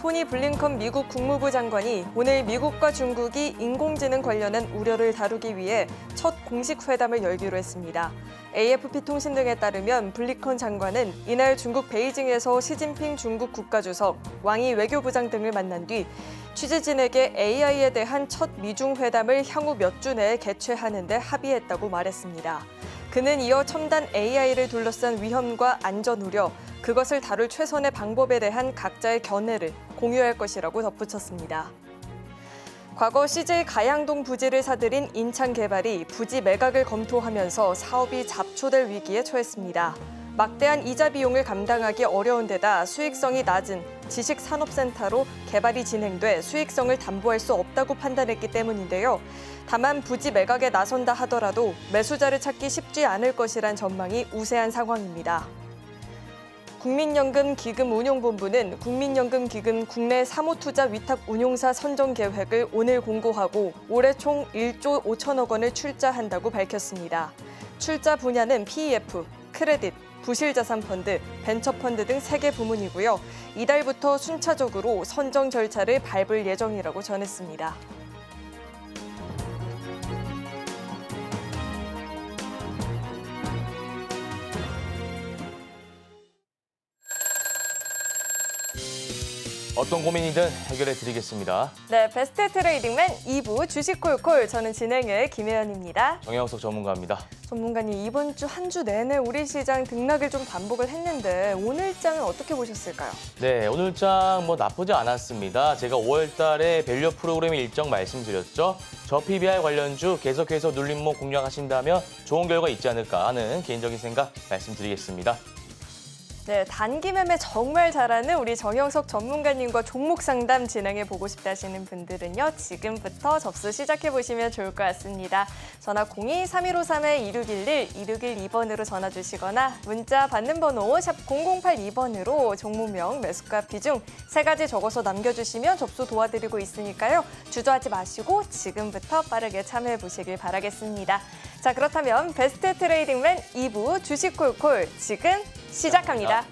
토니 블링컨 미국 국무부 장관이 오늘 미국과 중국이 인공지능 관련한 우려를 다루기 위해 첫 공식 회담을 열기로 했습니다. AFP 통신 등에 따르면 블링컨 장관은 이날 중국 베이징에서 시진핑 중국 국가주석, 왕이 외교부장 등을 만난 뒤 취재진에게 AI에 대한 첫 미중 회담을 향후 몇 주 내에 개최하는 데 합의했다고 말했습니다. 그는 이어 첨단 AI를 둘러싼 위험과 안전 우려, 그것을 다룰 최선의 방법에 대한 각자의 견해를 공유할 것이라고 덧붙였습니다. 과거 CJ 가양동 부지를 사들인 인천개발이 부지 매각을 검토하면서 사업이 잡초될 위기에 처했습니다. 막대한 이자 비용을 감당하기 어려운 데다 수익성이 낮은 지식산업센터로 개발이 진행돼 수익성을 담보할 수 없다고 판단했기 때문인데요. 다만 부지 매각에 나선다 하더라도 매수자를 찾기 쉽지 않을 것이란 전망이 우세한 상황입니다. 국민연금기금운용본부는 국민연금기금 국내 사모투자 위탁운용사 선정 계획을 오늘 공고하고 올해 총 1조 5천억 원을 출자한다고 밝혔습니다. 출자 분야는 PEF, 크레딧, 부실자산펀드, 벤처펀드 등 3개 부문이고요. 이달부터 순차적으로 선정 절차를 밟을 예정이라고 전했습니다. 어떤 고민이든 해결해 드리겠습니다. 네, 베스트 트레이딩맨 2부 주식콜콜 저는 진행의 김혜연입니다. 정영석 전문가입니다. 전문가님 이번 주 한 주 내내 우리 시장 등락을 좀 반복을 했는데 오늘장은 어떻게 보셨을까요? 네, 오늘장 뭐 나쁘지 않았습니다. 제가 5월달에 밸류 프로그램 의 일정 말씀드렸죠. 저 p b i 관련주 계속해서 눌림목 공략하신다면 좋은 결과 있지 않을까 하는 개인적인 생각 말씀드리겠습니다. 네, 단기 매매 정말 잘하는 우리 정영석 전문가님과 종목 상담 진행해 보고 싶다 하시는 분들은요. 지금부터 접수 시작해 보시면 좋을 것 같습니다. 전화 02-3153-2611, 2612번으로 전화 주시거나 문자 받는 번호 샵 0082번으로 종목명, 매수가 비중 세 가지 적어서 남겨주시면 접수 도와드리고 있으니까요. 주저하지 마시고 지금부터 빠르게 참여해 보시길 바라겠습니다. 자, 그렇다면 베스트 트레이딩맨 2부 주식콜콜 지금 시작합니다.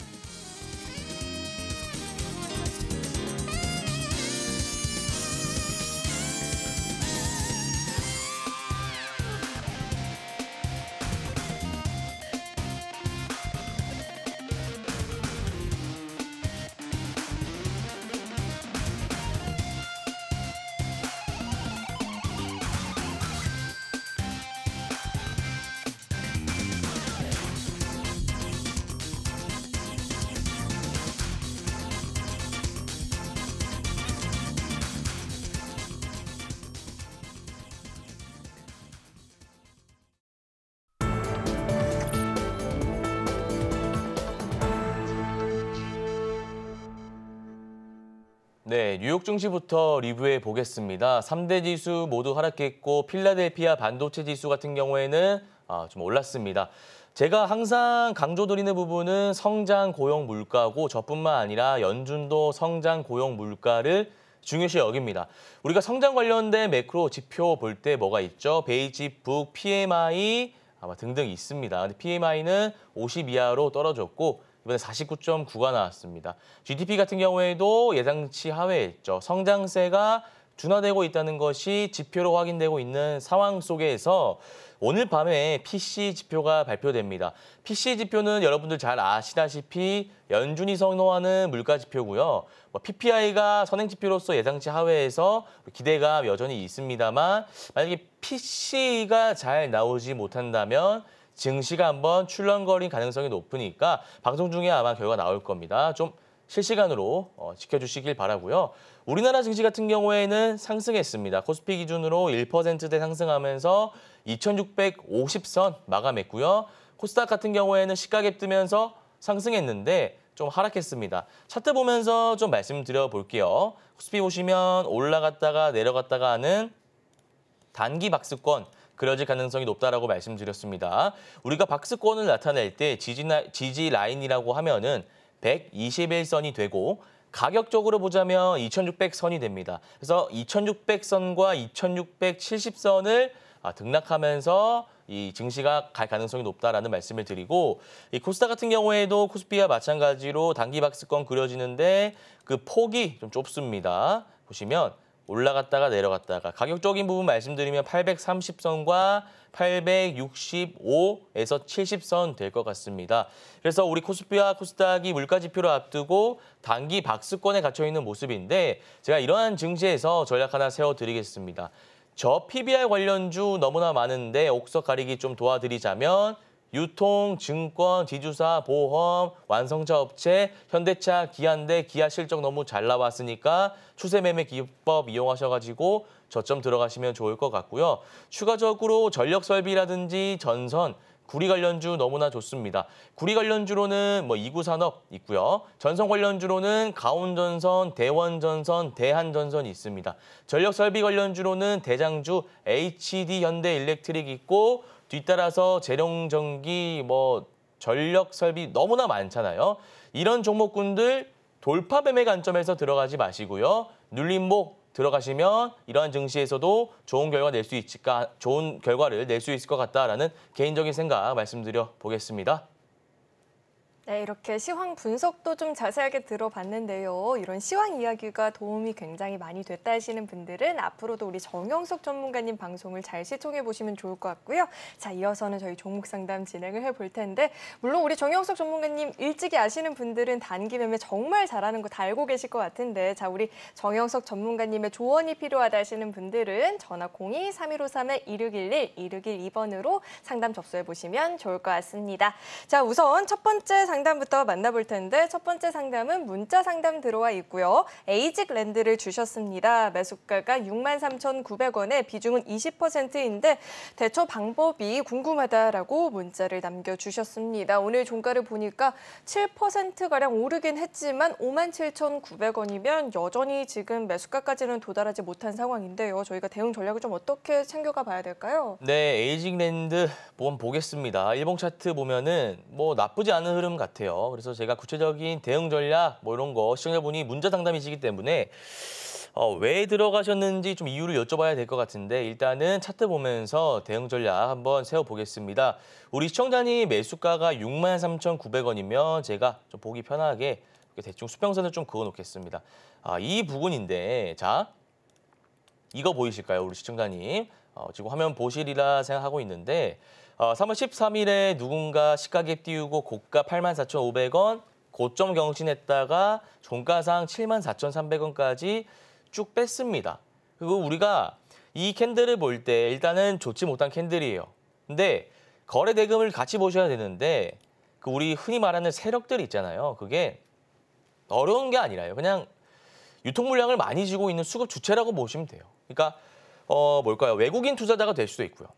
네, 뉴욕 증시부터 리뷰해 보겠습니다. 3대 지수 모두 하락했고 필라델피아 반도체 지수 같은 경우에는 아, 좀 올랐습니다. 제가 항상 강조드리는 부분은 성장 고용 물가고 저뿐만 아니라 연준도 성장 고용 물가를 중요시 여깁니다. 우리가 성장 관련된 매크로 지표 볼 때 뭐가 있죠? 베이지 북 PMI 아마 등등 있습니다. 근데 PMI는 50 이하로 떨어졌고 이번에 49.9가 나왔습니다. GDP 같은 경우에도 예상치 하회했죠. 성장세가 둔화되고 있다는 것이 지표로 확인되고 있는 상황 속에서 오늘 밤에 PC 지표가 발표됩니다. PC 지표는 여러분들 잘 아시다시피 연준이 선호하는 물가 지표고요. 뭐 PPI가 선행 지표로서 예상치 하회에서 기대가 여전히 있습니다만 만약에 PC가 잘 나오지 못한다면 증시가 한번 출렁거린 가능성이 높으니까 방송 중에 아마 결과 나올 겁니다. 좀 실시간으로 어, 지켜주시길 바라고요. 우리나라 증시 같은 경우에는 상승했습니다. 코스피 기준으로 1%대 상승하면서 2650선 마감했고요. 코스닥 같은 경우에는 시가갭 뜨면서 상승했는데 좀 하락했습니다. 차트 보면서 좀 말씀드려 볼게요. 코스피 보시면 올라갔다가 내려갔다가 하는 단기 박스권 그려질 가능성이 높다라고 말씀드렸습니다. 우리가 박스권을 나타낼 때 지지나, 지지 라인이라고 하면은 121선이 되고 가격적으로 보자면 2600선이 됩니다. 그래서 2600선과 2670선을 아, 등락하면서 이 증시가 갈 가능성이 높다라는 말씀을 드리고 이 코스닥 같은 경우에도 코스피와 마찬가지로 단기 박스권 그려지는데 그 폭이 좀 좁습니다. 보시면 올라갔다가 내려갔다가 가격적인 부분 말씀드리면 830선과 865에서 70선 될 것 같습니다. 그래서 우리 코스피와 코스닥이 물가지표를 앞두고 단기 박스권에 갇혀있는 모습인데 제가 이러한 증시에서 전략 하나 세워드리겠습니다. 저 PBR 관련주 너무나 많은데 옥석 가리기 좀 도와드리자면 유통, 증권, 지주사, 보험, 완성차 업체, 현대차, 기한대 기아 실적 너무 잘 나왔으니까 추세 매매 기법 이용하셔가지고 저점 들어가시면 좋을 것 같고요. 추가적으로 전력 설비라든지 전선, 구리 관련주 너무나 좋습니다. 구리 관련주로는 뭐 이구산업 있고요. 전선 관련주로는 가온전선, 대원전선, 대한전선이 있습니다. 전력설비 관련주로는 대장주 HD 현대일렉트릭 있고 뒤따라서 재룡전기 뭐 전력 설비 너무나 많잖아요. 이런 종목군들 돌파뱀의 관점에서 들어가지 마시고요. 눌림목 들어가시면 이러한 증시에서도 좋은 결과 낼 수 있을까, 좋은 결과를 낼 수 있을 것 같다라는 개인적인 생각 말씀드려 보겠습니다. 네, 이렇게 시황 분석도 좀 자세하게 들어봤는데요. 이런 시황 이야기가 도움이 굉장히 많이 됐다 하시는 분들은 앞으로도 우리 정영석 전문가님 방송을 잘 시청해 보시면 좋을 것 같고요. 자, 이어서는 저희 종목 상담 진행을 해 볼 텐데 물론 우리 정영석 전문가님 일찍이 아시는 분들은 단기 매매 정말 잘하는 거 다 알고 계실 것 같은데 자, 우리 정영석 전문가님의 조언이 필요하다 하시는 분들은 전화 02-3153-1611, 1612번으로 상담 접수해 보시면 좋을 것 같습니다. 자, 우선 첫 번째 상담 상담부터 만나볼 텐데 첫 번째 상담은 문자 상담 들어와 있고요. 에이직 랜드를 주셨습니다. 매수가가 63,900원에 비중은 20%인데 대처 방법이 궁금하다라고 문자를 남겨주셨습니다. 오늘 종가를 보니까 7%가량 오르긴 했지만 57,900원이면 여전히 지금 매수가까지는 도달하지 못한 상황인데요. 저희가 대응 전략을 좀 어떻게 챙겨가 봐야 될까요? 네, 에이직 랜드 보험 보겠습니다. 일봉 차트 보면은 뭐 나쁘지 않은 흐름 같아요. 같아요. 그래서 제가 구체적인 대응 전략 뭐 이런 거 시청자분이 문자 상담이시기 때문에 어, 왜 들어가셨는지 좀 이유를 여쭤봐야 될 것 같은데 일단은 차트 보면서 대응 전략 한번 세워보겠습니다. 우리 시청자님 매수가가 63,900원이면 제가 좀 보기 편하게 대충 수평선을 좀 그어놓겠습니다. 아, 이 부분인데 자 이거 보이실까요? 우리 시청자님. 어, 지금 화면 보시리라 생각하고 있는데 3월 어, 13일에 누군가 시가계 띄우고 고가 84,500원, 고점 경신했다가 종가상 74,300원까지 쭉 뺐습니다. 그리고 우리가 이 캔들을 볼 때 일단은 좋지 못한 캔들이에요. 근데 거래 대금을 같이 보셔야 되는데 그 우리 흔히 말하는 세력들 있잖아요. 그게 어려운 게 아니라요. 그냥 유통 물량을 많이 지고 있는 수급 주체라고 보시면 돼요. 그러니까 어 뭘까요? 외국인 투자자가 될 수도 있고요.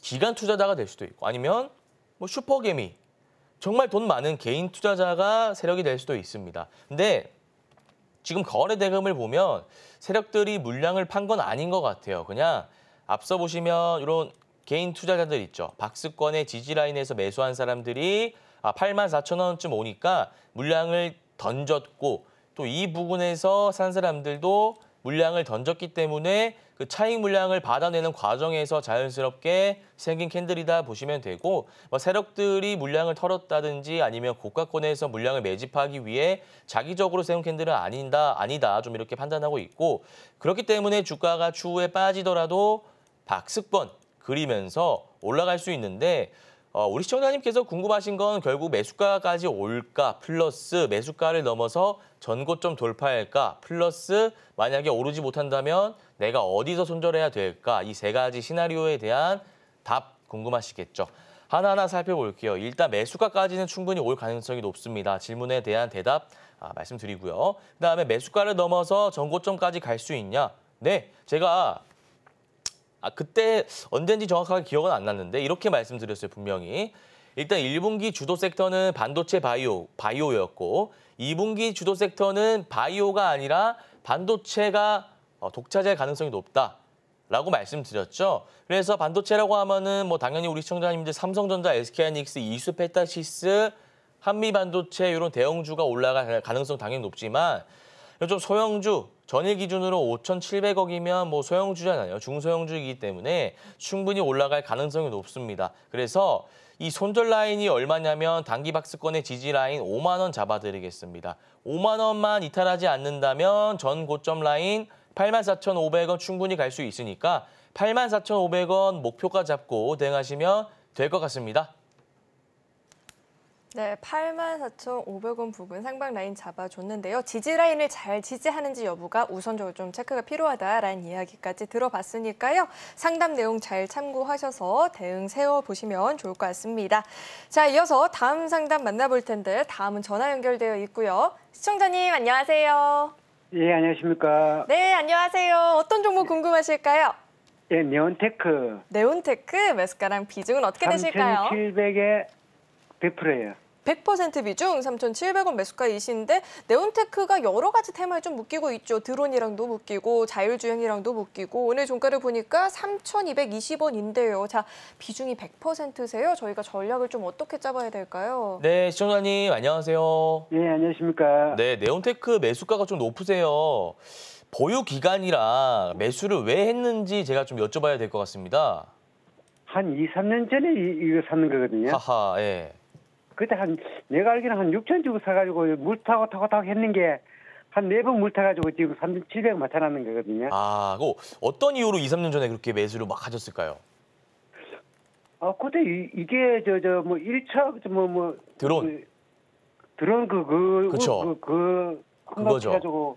기간 투자자가 될 수도 있고 아니면 뭐 슈퍼개미 정말 돈 많은 개인 투자자가 세력이 될 수도 있습니다. 근데 지금 거래 대금을 보면 세력들이 물량을 판 건 아닌 것 같아요. 그냥 앞서 보시면 이런 개인 투자자들 있죠. 박스권의 지지라인에서 매수한 사람들이 아, 8만 4천 원쯤 오니까 물량을 던졌고 또 이 부근에서 산 사람들도 물량을 던졌기 때문에 그 차익 물량을 받아내는 과정에서 자연스럽게 생긴 캔들이다 보시면 되고 뭐 세력들이 물량을 털었다든지 아니면 고가권에서 물량을 매집하기 위해 자기적으로 세운 캔들은 아니다 아니다 좀 이렇게 판단하고 있고 그렇기 때문에 주가가 추후에 빠지더라도 박스권 그리면서 올라갈 수 있는데 어, 우리 시청자님께서 궁금하신 건 결국 매수가까지 올까 플러스 매수가를 넘어서 전고점 돌파일까 플러스 만약에 오르지 못한다면 내가 어디서 손절해야 될까 이 세 가지 시나리오에 대한 답 궁금하시겠죠. 하나하나 살펴볼게요. 일단 매수가까지는 충분히 올 가능성이 높습니다. 질문에 대한 대답 아, 말씀드리고요. 그다음에 매수가를 넘어서 전고점까지 갈 수 있냐? 네, 제가 아 그때 언젠지 정확하게 기억은 안 났는데 이렇게 말씀드렸어요 분명히. 일단 1분기 주도 섹터는 반도체 바이오, 바이오였고 2분기 주도 섹터는 바이오가 아니라 반도체가 어, 독차지할 가능성이 높다. 라고 말씀드렸죠. 그래서 반도체라고 하면은 뭐 당연히 우리 시청자님들 삼성전자, SK하이닉스, 이수 페타시스, 한미 반도체 이런 대형주가 올라갈 가능성 당연히 높지만 좀 소형주, 전일 기준으로 5,700억이면 뭐 소형주잖아요. 중소형주이기 때문에 충분히 올라갈 가능성이 높습니다. 그래서 이 손절 라인이 얼마냐면 단기 박스권의 지지 라인 5만 원 잡아드리겠습니다. 5만 원만 이탈하지 않는다면 전 고점 라인 84,500원 충분히 갈 수 있으니까 84,500원 목표가 잡고 대응하시면 될 것 같습니다. 네, 84,500원 부근 상방 라인 잡아줬는데요. 지지 라인을 잘 지지하는지 여부가 우선적으로 좀 체크가 필요하다라는 이야기까지 들어봤으니까요. 상담 내용 잘 참고하셔서 대응 세워보시면 좋을 것 같습니다. 자, 이어서 다음 상담 만나볼 텐데 다음은 전화 연결되어 있고요. 시청자님 안녕하세요. 예, 안녕하십니까. 네, 안녕하세요. 어떤 종목 궁금하실까요? 네, 네온테크. 네온테크 매스가랑 비중은 어떻게 되실까요? 3,700에 100%예요. 100% 비중 3,700원 매수가이신데 네온테크가 여러 가지 테마에 좀 묶이고 있죠. 드론이랑도 묶이고 자율주행이랑도 묶이고 오늘 종가를 보니까 3,220원인데요. 자 비중이 100%세요. 저희가 전략을 좀 어떻게 짜봐야 될까요? 네, 시청자님 안녕하세요. 예, 안녕하십니까. 네, 네온테크 매수가가 좀 높으세요. 보유 기간이라 매수를 왜 했는지 제가 좀 여쭤봐야 될 것 같습니다. 한 2, 3년 전에 이, 이거 샀는 거거든요. 하하, 예. 그때 한 내가 알기로 한 6천 주고 사가지고 물 타고 타고 타고 했는 게 한 네 번 물 타가지고 지금 3,700 맞춰놨는 거거든요. 아, 그 어떤 이유로 2, 3년 전에 그렇게 매수를 막 하셨을까요? 아, 그때 이, 이게 저 저뭐 1차 뭐뭐 뭐, 드론 그, 드론 그 그 그, 그, 그, 그 거죠 해가지고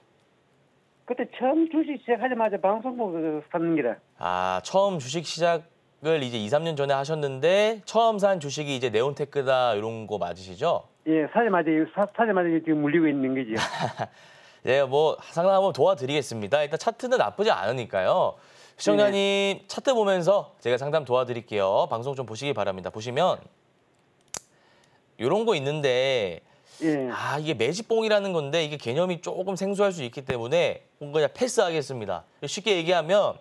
그때 처음 주식 시작하자마자 방송 보고 샀는 게다. 아, 처음 주식 시작 주식을 이제 2, 3년 전에 하셨는데 처음 산 주식이 이제 네온테크다 이런 거 맞으시죠? 예, 사자마자 사, 사자마자 지금 물리고 있는 거죠. 네, 뭐 상담 한번 도와드리겠습니다. 일단 차트는 나쁘지 않으니까요. 시청자님 네. 차트 보면서 제가 상담 도와드릴게요. 방송 좀 보시기 바랍니다. 보시면 이런 거 있는데 예. 아 이게 매집봉이라는 건데 이게 개념이 조금 생소할 수 있기 때문에 뭔가 그냥 패스하겠습니다. 쉽게 얘기하면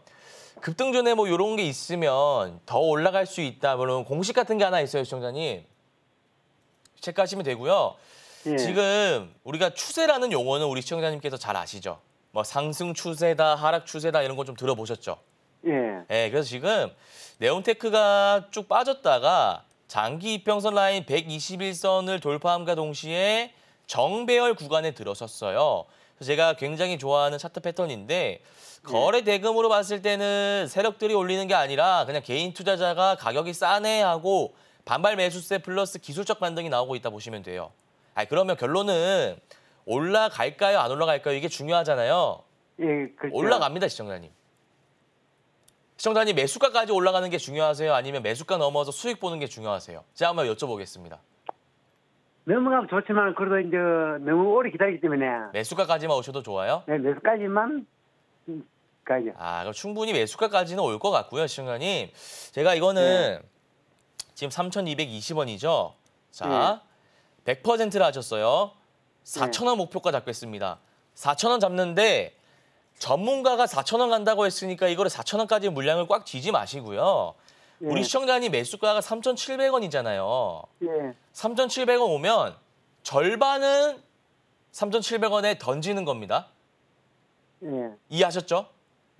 급등 전에 뭐 이런 게 있으면 더 올라갈 수 있다. 물론 뭐 공식 같은 게 하나 있어요, 시청자님. 체크하시면 되고요. 예. 지금 우리가 추세라는 용어는 우리 시청자님께서 잘 아시죠? 뭐 상승 추세다, 하락 추세다 이런 거 좀 들어보셨죠? 예. 예. 그래서 지금 네온테크가 쭉 빠졌다가 장기 이평선 라인 121선을 돌파함과 동시에 정배열 구간에 들어섰어요. 그래서 제가 굉장히 좋아하는 차트 패턴인데 거래 예. 대금으로 봤을 때는 세력들이 올리는 게 아니라 그냥 개인 투자자가 가격이 싸네 하고 반발 매수세 플러스 기술적 반등이 나오고 있다 보시면 돼요. 아 그러면 결론은 올라갈까요 안 올라갈까요 이게 중요하잖아요. 예, 그렇죠. 올라갑니다 시청자님. 시청자님 매수가까지 올라가는 게 중요하세요? 아니면 매수가 넘어서 수익 보는 게 중요하세요? 제가 한번 여쭤보겠습니다. 넘어가 좋지만 그래도 이제 너무 오래 기다리기 때문에 매수가까지만 오셔도 좋아요? 네, 매수까지만 아, 그럼 충분히 매수가까지는 올 것 같고요, 시청자님. 제가 이거는 네. 지금 3,220원이죠. 자, 네. 100%를 하셨어요. 4,000원 네. 목표가 잡고있습니다 4,000원 잡는데 전문가가 4,000원 간다고 했으니까 이거를 4,000원까지 물량을 꽉 쥐지 마시고요. 네. 우리 시청자님 매수가가 3,700원이잖아요. 네. 3,700원 오면 절반은 3,700원에 던지는 겁니다. 예. 이해하셨죠?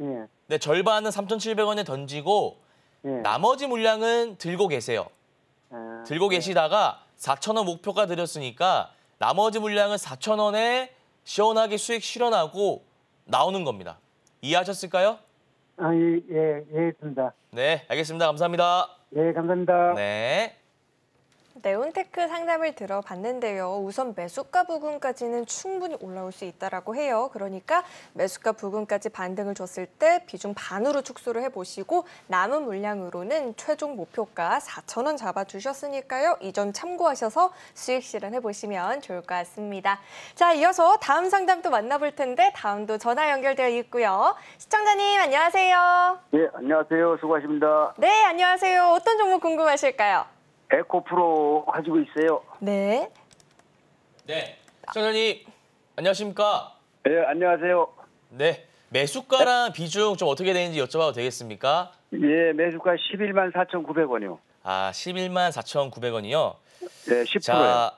예. 네, 절반은 3,700원에 던지고 예. 나머지 물량은 들고 계세요. 아, 들고 계시다가 4,000원 목표가 드렸으니까 나머지 물량은 4,000원에 시원하게 수익 실현하고 나오는 겁니다. 이해하셨을까요? 아, 예, 예, 이해니다 네, 알겠습니다. 감사합니다. 예, 감사합니다. 네. 네온테크 상담을 들어봤는데요. 우선 매수가 부근까지는 충분히 올라올 수 있다라고 해요. 그러니까 매수가 부근까지 반등을 줬을 때 비중 반으로 축소를 해보시고 남은 물량으로는 최종 목표가 4천 원 잡아주셨으니까요. 이 점 참고하셔서 수익 실현 해보시면 좋을 것 같습니다. 자, 이어서 다음 상담 또 만나볼 텐데 다음도 전화 연결되어 있고요. 시청자님 안녕하세요. 네, 안녕하세요. 수고하십니다. 네, 안녕하세요. 어떤 종목 궁금하실까요? 에코프로 가지고 있어요. 네. 네. 선생님 안녕하십니까? 네, 안녕하세요. 네. 매수가랑 비중 좀 어떻게 되는지 여쭤봐도 되겠습니까? 예, 매수가 11만 4,900원이요. 아, 11만 4,900원이요? 네, 1 0 자,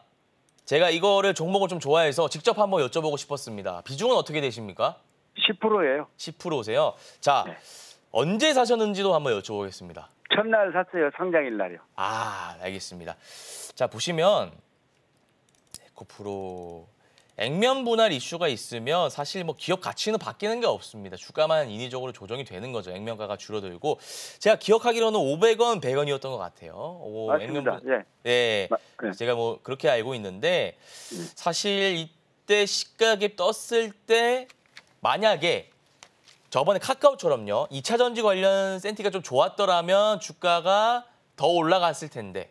제가 이거를 종목을 좀 좋아해서 직접 한번 여쭤보고 싶었습니다. 비중은 어떻게 되십니까? 10%예요. 10%세요? 자, 네. 언제 사셨는지도 한번 여쭤보겠습니다. 첫날 샀어요. 상장일 날이요. 아, 알겠습니다. 자, 보시면 고프로 액면 분할 이슈가 있으면 사실 뭐 기업 가치는 바뀌는 게 없습니다. 주가만 인위적으로 조정이 되는 거죠. 액면가가 줄어들고 제가 기억하기로는 500원, 100원이었던 것 같아요. 오, 맞습니다. 액면 예. 네. 네. 제가 뭐 그렇게 알고 있는데 음. 사실 이때 시가에 떴을 때 만약에 저번에 카카오처럼요. 2차 전지 관련 센티가 좀 좋았더라면 주가가 더 올라갔을 텐데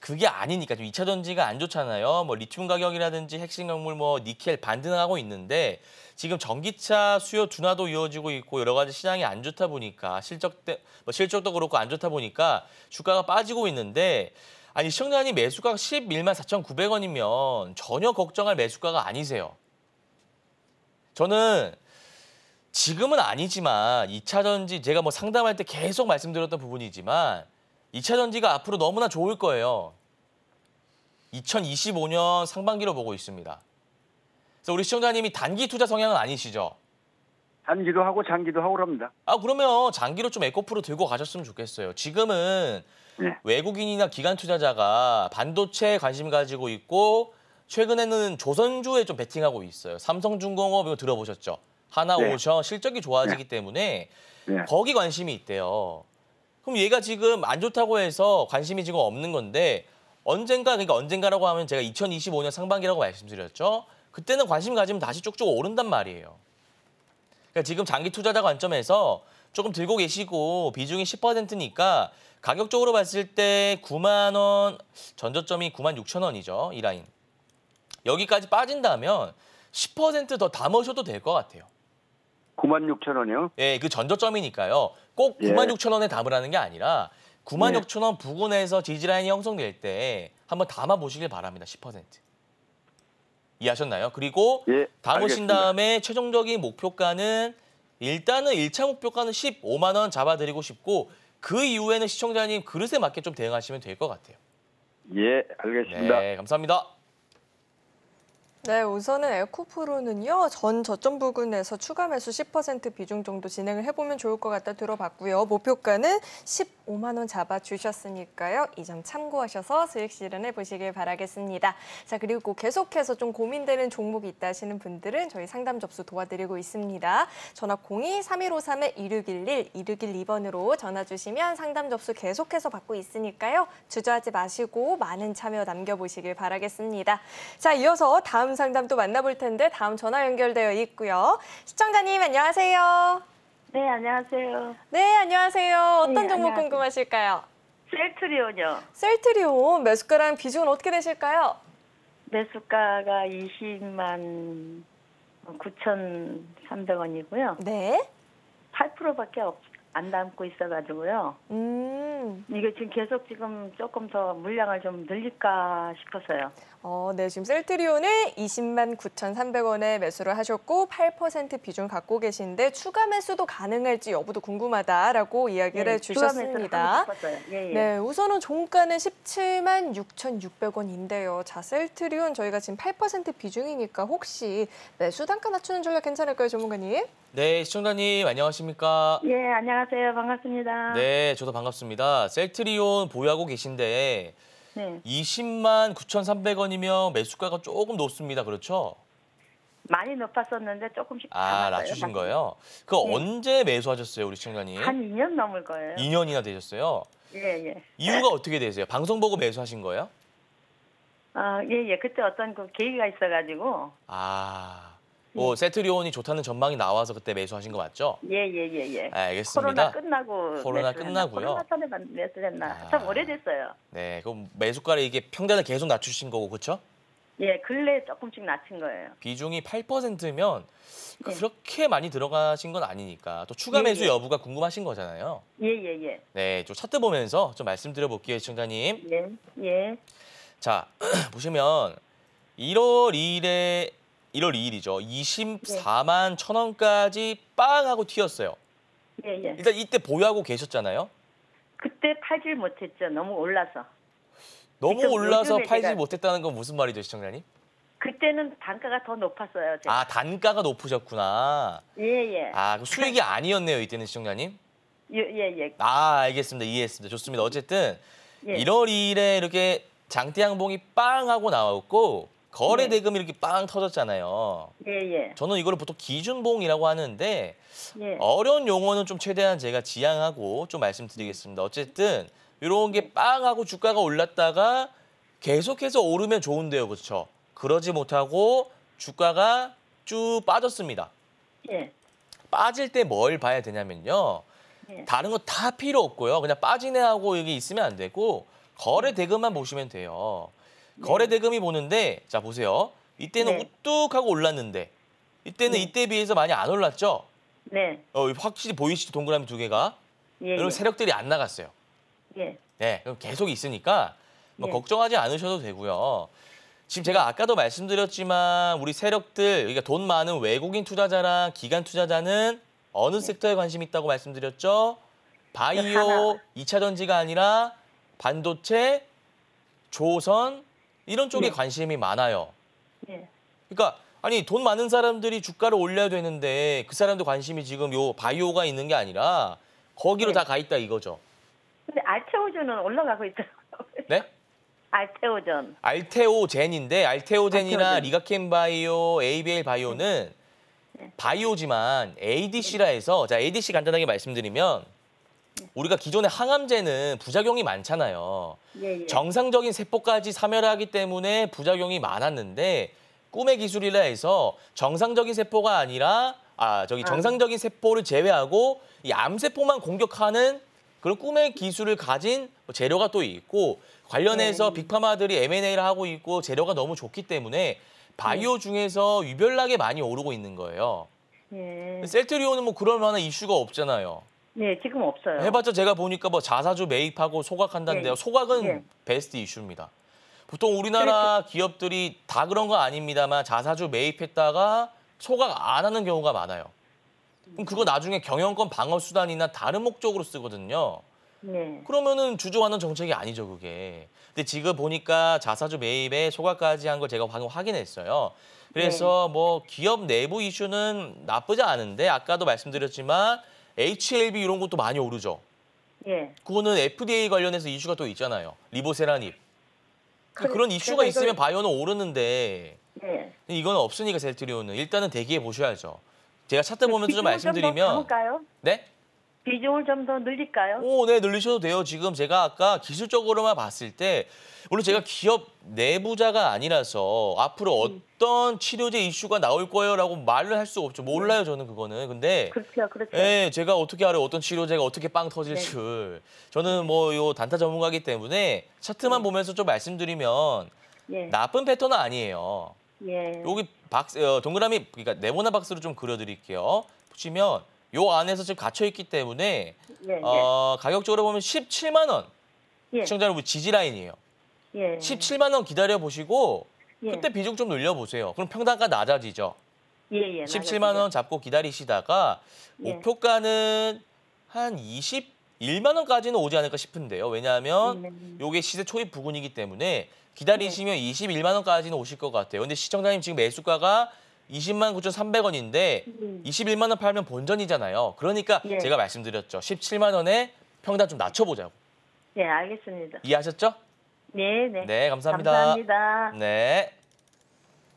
그게 아니니까 좀 2차 전지가 안 좋잖아요. 뭐 리튬 가격이라든지 핵심 광물 뭐 니켈 반등하고 있는데 지금 전기차 수요 둔화도 이어지고 있고 여러 가지 시장이 안 좋다 보니까 실적 뭐 실적도 그렇고 안 좋다 보니까 주가가 빠지고 있는데 아니 시청자님 매수가가 11만 4,900원이면 전혀 걱정할 매수가가 아니세요. 저는 지금은 아니지만 2차 전지 제가 뭐 상담할 때 계속 말씀드렸던 부분이지만 2차 전지가 앞으로 너무나 좋을 거예요. 2025년 상반기로 보고 있습니다. 그래서 우리 시청자님이 단기 투자 성향은 아니시죠? 단기도 하고 장기도 하고 합니다. 아 그러면 장기로 좀 에코프로 들고 가셨으면 좋겠어요. 지금은 네. 외국인이나 기관 투자자가 반도체에 관심 가지고 있고 최근에는 조선주에 좀 베팅하고 있어요. 삼성중공업 이거 들어보셨죠? 하나 네. 오셔 실적이 좋아지기 네. 때문에 네. 거기 관심이 있대요. 그럼 얘가 지금 안 좋다고 해서 관심이 지금 없는 건데 언젠가 그러니까 언젠가라고 하면 제가 2025년 상반기라고 말씀드렸죠. 그때는 관심 가지면 다시 쭉쭉 오른단 말이에요. 그러니까 지금 장기 투자자 관점에서 조금 들고 계시고 비중이 10%니까 가격적으로 봤을 때 9만 원 전저점이 9만 6천 원이죠. 이 라인. 여기까지 빠진다면 10%더 담으셔도 될 것 같아요. 9만 6천 원이요? 예, 그전조점이니까요꼭 9만 예. 6천 원에 담으라는게 아니라 9만 예. 6천 원 부근에서 지지라인이 형성될 때 한번 담아 보시길 바랍니다. 10%. 이해하셨나요? 그리고 예, 담으신 다 다음에 최종적인 목표가는 일단은 1차 목표가는 15만 원 잡아드리고 싶고 그 이후에는 시청자님 그릇에 맞게 좀 대응하시면 될 것 같아요. 예, 알겠습니다. 네, 감사합니다. 네, 우선은 에코프로는요. 전 저점 부근에서 추가 매수 10% 비중 정도 진행을 해보면 좋을 것 같다 들어봤고요. 목표가는 10. 5만 원 잡아주셨으니까요. 이 점 참고하셔서 수익 실현해 보시길 바라겠습니다. 자 그리고 계속해서 좀 고민되는 종목이 있다 하시는 분들은 저희 상담 접수 도와드리고 있습니다. 전화 02-3153-2611, 2612번으로 전화 주시면 상담 접수 계속해서 받고 있으니까요. 주저하지 마시고 많은 참여 남겨보시길 바라겠습니다. 자 이어서 다음 상담 또 만나볼 텐데 다음 전화 연결되어 있고요. 시청자님 안녕하세요. 네, 안녕하세요. 네, 안녕하세요. 어떤 네, 종목 안녕하세요. 궁금하실까요? 셀트리온요. 이 셀트리온 매수가랑 비중은 어떻게 되실까요? 매수가가 20만 9,300원이고요. 네. 8%밖에 없, 안 담고 있어가지고요. 음. 이게 지금 계속 지금 조금 더 물량을 좀 늘릴까 싶어서요. 어, 네. 지금 셀트리온을 20만 9,300원에 매수를 하셨고 8% 비중 갖고 계신데 추가 매수도 가능할지 여부도 궁금하다라고 이야기를 예, 네, 주셨습니다. 예, 예. 네. 우선은 종가는 17만 6,600원인데요. 자, 셀트리온 저희가 지금 8% 비중이니까 혹시 매수 단가 낮추는 전략 괜찮을까요, 전문가님? 네, 시청자님 안녕하십니까? 예, 안녕하세요. 반갑습니다. 네, 저도 반갑습니다. 셀트리온 보유하고 계신데 네. 20만 9,300원이면 매수가가 조금 높습니다. 그렇죠? 많이 높았었는데 조금씩 아, 담았어요. 낮추신 거예요? 그 네. 언제 매수하셨어요, 우리 시청자님? 한 2년 넘을 거예요. 2년이나 되셨어요? 예, 예. 이유가 어떻게 되세요? 방송 보고 매수하신 거예요? 아, 예, 예. 그때 어떤 그 계기가 있어 가지고 아. 뭐 예. 세트리온이 좋다는 전망이 나와서 그때 매수하신 거 맞죠? 예예예 예, 예, 예, 예. 아, 알겠습니다. 코로나 끝나고 코로나 끝나고요. 코로나 전에 매수했나? 아. 참 오래됐어요. 네, 그럼 매수가를 이게 평단을 계속 낮추신 거고 그렇죠? 예, 근래 조금씩 낮춘 거예요. 비중이 8%면 예. 그렇게 많이 들어가신 건 아니니까 또 추가 매수 예, 예. 여부가 궁금하신 거잖아요. 예, 예, 예. 네, 좀 차트 보면서 좀 말씀드려 볼게요, 시청자님. 예, 예. 자, 보시면 1월 2일에 1월 2일이죠. 24만 천 원까지 빵 하고 튀었어요. 예, 예. 일단 이때 보유하고 계셨잖아요. 그때 팔질 못했죠. 너무 올라서. 너무 올라서 팔지 제가... 못했다는 건 무슨 말이죠, 시청자님? 그때는 단가가 더 높았어요. 제가. 아, 단가가 높으셨구나. 예, 예. 아, 수익이 아니었네요, 이때는 시청자님? 예, 예, 예. 아, 알겠습니다. 이해했습니다. 좋습니다. 어쨌든 예. 1월 2일에 이렇게 장태 양봉이 빵 하고 나왔고 거래 네. 대금이 이렇게 빵 터졌잖아요. 예, 예. 저는 이걸 보통 기준봉이라고 하는데 예. 어려운 용어는 좀 최대한 제가 지양하고 좀 말씀드리겠습니다. 어쨌든 이런 게 빵하고 주가가 올랐다가 계속해서 오르면 좋은데요, 그렇죠? 그러지 못하고 주가가 쭉 빠졌습니다. 예. 빠질 때 뭘 봐야 되냐면요. 예. 다른 거 다 필요 없고요. 그냥 빠지네 하고 여기 있으면 안 되고 거래 대금만 보시면 돼요. 네. 거래 대금이 보는데 자 보세요. 이때는 네. 우뚝하고 올랐는데 이때는 네. 이때에 비해서 많이 안 올랐죠? 네. 어, 확실히 보이시죠? 동그라미 두 개가. 예, 그럼 예. 세력들이 안 나갔어요. 예. 네, 그럼 계속 있으니까 뭐 예. 걱정하지 않으셔도 되고요. 지금 제가 아까도 말씀드렸지만 우리 세력들, 그러니까 돈 많은 외국인 투자자랑 기관 투자자는 어느 네. 섹터에 관심 있다고 말씀드렸죠? 바이오, 2차 전지가 아니라 반도체, 조선, 이런 쪽에 네. 관심이 많아요. 네. 그러니까 아니 돈 많은 사람들이 주가를 올려야 되는데 그 사람들 관심이 지금 요 바이오가 있는 게 아니라 거기로 네. 다가 있다 이거죠. 근데 알테오젠은 올라가고 있더라고요. 네? 알테오젠. 알테오젠인데 알테오젠이나 리가켄 바이오, ABL 바이오는 네. 네. 바이오지만 ADC라 해서 자 ADC 간단하게 말씀드리면 우리가 기존의 항암제는 부작용이 많잖아요. 예, 예. 정상적인 세포까지 사멸하기 때문에 부작용이 많았는데 꿈의 기술이라 해서 정상적인 세포가 아니라 아 저기 아. 정상적인 세포를 제외하고 이 암세포만 공격하는 그런 꿈의 기술을 가진 재료가 또 있고 관련해서 네. 빅파마들이 M&A를 하고 있고 재료가 너무 좋기 때문에 바이오 네. 중에서 유별나게 많이 오르고 있는 거예요. 네. 셀트리온은 뭐 그럴 만한 이슈가 없잖아요. 네, 지금 없어요. 해봤자 제가 보니까 뭐 자사주 매입하고 소각한다는데요. 예. 소각은 예. 베스트 이슈입니다. 보통 우리나라 그렇죠. 기업들이 다 그런 거 아닙니다만 자사주 매입했다가 소각 안 하는 경우가 많아요. 그럼 그거 나중에 경영권 방어 수단이나 다른 목적으로 쓰거든요. 네. 그러면은 주저하는 정책이 아니죠 그게. 근데 지금 보니까 자사주 매입에 소각까지 한 걸 제가 방금 확인했어요. 그래서 네. 뭐 기업 내부 이슈는 나쁘지 않은데 아까도 말씀드렸지만 HLB 이런 것도 많이 오르죠. 예. 그거는 FDA 관련해서 이슈가 또 있잖아요. 리보세라닙. 그 그런 이슈가 있으면 바이오는 오르는데 예. 이건 없으니까 셀트리온은 일단은 대기해 보셔야죠. 제가 찾다 그 보면서 좀 말씀드리면 네? 비중을 좀 더 늘릴까요? 오, 네, 늘리셔도 돼요. 지금 제가 아까 기술적으로만 봤을 때 물론 제가 기업 내부자가 아니라서 앞으로 음. 어떤 치료제 이슈가 나올 거예요라고 말을 할 수 없죠. 네. 몰라요, 저는 그거는. 근데 그렇죠, 그렇죠. 예, 제가 어떻게 알아요? 어떤 치료제가 어떻게 빵 터질 네. 줄. 저는 뭐 요 단타 전문가기 이 때문에 차트만 네. 보면서 좀 말씀드리면 예. 나쁜 패턴은 아니에요. 예. 여기 박스 어, 동그라미 그러니까 네모난 박스로 좀 그려 드릴게요. 보시면 요 안에서 지금 갇혀 있기 때문에 예, 예. 어, 가격적으로 보면 17만 원 예. 시청자 여러분 지지 라인이에요. 예. 17만 원 기다려 보시고 예. 그때 비중 좀 늘려 보세요. 그럼 평당가 낮아지죠. 예, 예, 17만 원 잡고 기다리시다가 예. 목표가는 한 21만 원까지는 오지 않을까 싶은데요. 왜냐하면 이게 음. 시세 초입 부근이기 때문에 기다리시면 예. 21만 원까지는 오실 것 같아요. 근데 시청자님 지금 매수가가 2 0만9 3 0 0 원인데이십일만원 팔면 본전이잖아요. 그러니까 예. 제가 말씀드렸죠. 1 7만 원에 평당 좀 낮춰보자고. 예, 알겠습니다. 이해하셨죠? 네, 네. 네, 감사합니다. 감사합니다. 네.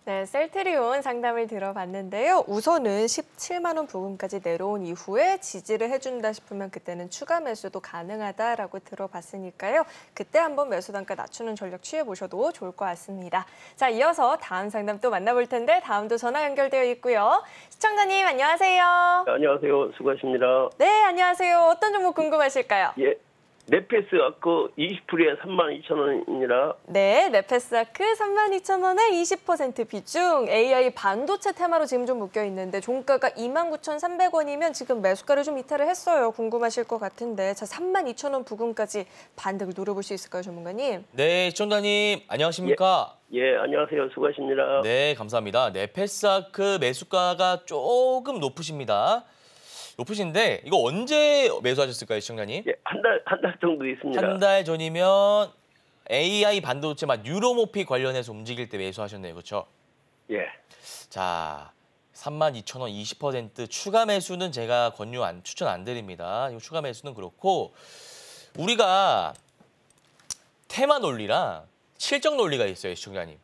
네, 셀트리온 상담을 들어봤는데요. 우선은 17만 원 부근까지 내려온 이후에 지지를 해준다 싶으면 그때는 추가 매수도 가능하다라고 들어봤으니까요. 그때 한번 매수 단가 낮추는 전략 취해보셔도 좋을 것 같습니다. 자, 이어서 다음 상담 또 만나볼 텐데 다음도 전화 연결되어 있고요. 시청자님 안녕하세요. 네, 안녕하세요. 수고하십니다. 네, 안녕하세요. 어떤 종목 궁금하실까요? 예, 네페스가 그 20%에 3만 2천 원이라. 네, 네페스아크 3만 2천 원에 20% 비중. AI 반도체 테마로 지금 좀 묶여 있는데 종가가 2만 9,300원이면 지금 매수가를 좀 이탈을 했어요. 궁금하실 것 같은데 자 3만 2천 원 부근까지 반등을 노려볼 수 있을까요, 전문가님? 네, 시청자님 안녕하십니까? 예. 예, 안녕하세요. 수고하십니다. 네, 감사합니다. 네페스아크 매수가가 조금 높으십니다. 높으신데 이거 언제 매수하셨을까요, 시청자님? 예, 한달 한 달 정도 있습니다. 한 달 전이면 AI 반도체 막 유로모피 관련해서 움직일 때 매수하셨네요, 그렇죠? 예. 자, 32,000원 20% 추가 매수는 제가 권유 안 추천 안 드립니다. 이거 추가 매수는 그렇고 우리가 테마 논리랑 실적 논리가 있어요, 시청자님.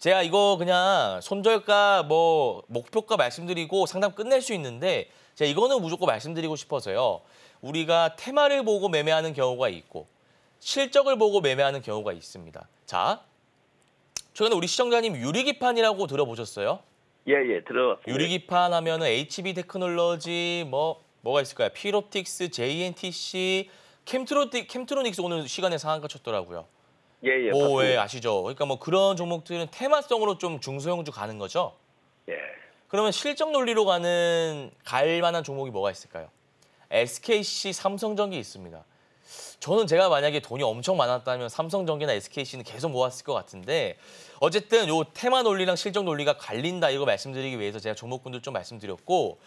제가 이거 그냥 손절가 뭐 목표가 말씀드리고 상담 끝낼 수 있는데 자, 이거는 무조건 말씀드리고 싶어서요. 우리가 테마를 보고 매매하는 경우가 있고 실적을 보고 매매하는 경우가 있습니다. 자, 최근에 우리 시청자님 유리기판이라고 들어보셨어요? 예, 예, 들어봤습니다. 유리기판 하면 HB 테크놀로지 뭐 뭐가 있을까요? 피롭틱스, JNTC, 캠트로 캠트로닉스 오늘 시간에 상한가 쳤더라고요. 예, 예. 오, 뭐, 예, 아시죠? 그러니까 뭐 그런 종목들은 테마성으로 좀 중소형주 가는 거죠? 예. 그러면 실적 논리로 가는 갈 만한 종목이 뭐가 있을까요? SKC 삼성전기 있습니다. 저는 제가 만약에 돈이 엄청 많았다면 삼성전기나 SKC는 계속 모았을 것 같은데 어쨌든 요 테마 논리랑 실적 논리가 갈린다 이거 말씀드리기 위해서 제가 종목군들 좀 말씀드렸고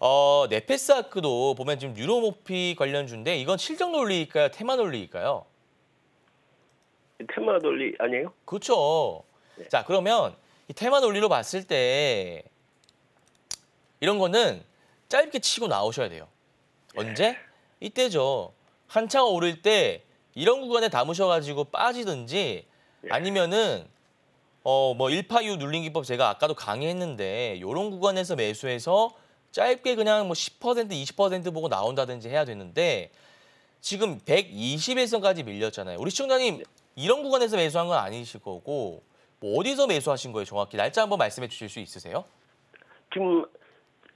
어, 네페스아크도 보면 지금 뉴로모피 관련주인데 이건 실적 논리일까요? 테마 논리일까요? 테마 논리 아니에요? 그렇죠. 네. 자 그러면 이 테마 논리로 봤을 때 이런 거는 짧게 치고 나오셔야 돼요. 언제? 예. 이때죠. 한창 오를 때 이런 구간에 담으셔가지고 빠지든지 예. 아니면은 어뭐1파유 눌린 기법 제가 아까도 강의했는데 이런 구간에서 매수해서 짧게 그냥 뭐 10% 20% 보고 나온다든지 해야 되는데 지금 120일선까지 밀렸잖아요. 우리 시청자님 네. 이런 구간에서 매수한 건 아니실 거고 뭐 어디서 매수하신 거예요 정확히 날짜 한번 말씀해 주실 수 있으세요? 지금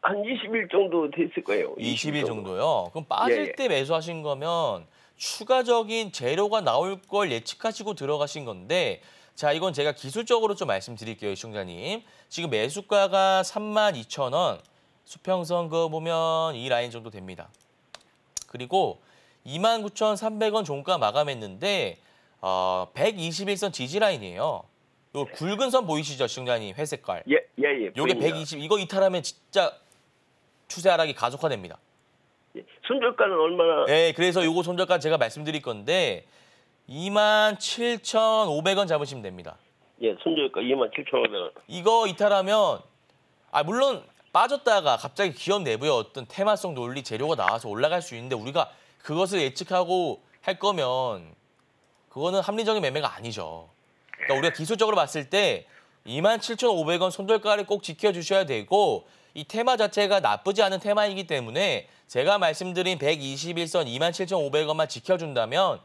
한 20일 정도 됐을 거예요. 20일, 20일 정도. 요 그럼 빠질 예, 예, 때 매수하신 거면 추가적인 재료가 나올 걸 예측하시고 들어가신 건데 자 이건 제가 기술적으로 좀 말씀드릴게요, 시청자님. 지금 매수가가 32,000원, 수평선 그거 보면 이 라인 정도 됩니다. 그리고 29,300원 종가 마감했는데 어, 121선 지지 라인이에요. 요 굵은 선 보이시죠, 시청자님? 회색깔. 예, 예, 예. 요게 보입니다. 120. 이거 이탈하면 진짜 추세 하락이 가속화됩니다. 예, 손절가는 얼마나? 네, 그래서 요거 손절가 제가 말씀드릴 건데 27,500원 잡으시면 됩니다. 예, 손절가 27,500원. 이거 이탈하면 아 물론 빠졌다가 갑자기 기업 내부의 어떤 테마성 논리 재료가 나와서 올라갈 수 있는데 우리가 그것을 예측하고 할 거면 그거는 합리적인 매매가 아니죠. 그러니까 우리가 기술적으로 봤을 때 27,500원 손절가를 꼭 지켜주셔야 되고 이 테마 자체가 나쁘지 않은 테마이기 때문에 제가 말씀드린 121선 27,500원만 지켜준다면